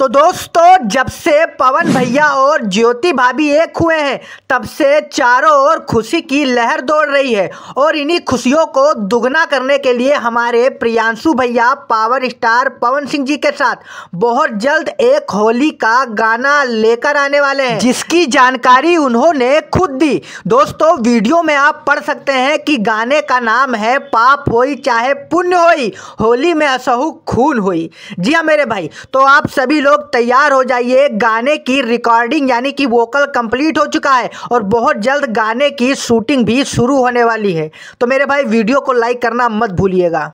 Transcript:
तो दोस्तों जब से पवन भैया और ज्योति भाभी एक हुए हैं तब से चारों ओर खुशी की लहर दौड़ रही है और इन्हीं खुशियों को दुगना करने के लिए हमारे प्रियांशु भैया पावर स्टार पवन सिंह जी के साथ बहुत जल्द एक होली का गाना लेकर आने वाले हैं जिसकी जानकारी उन्होंने खुद दी दोस्तों वीडियो में आप पढ़ सकते हैं कि गाने का नाम है पाप हो चाहे पुण्य होली में असहु खून हुई जी हाँ मेरे भाई तो आप सभी लोग तैयार हो जाइए गाने की रिकॉर्डिंग यानी कि वोकल कंप्लीट हो चुका है और बहुत जल्द गाने की शूटिंग भी शुरू होने वाली है तो मेरे भाई वीडियो को लाइक करना मत भूलिएगा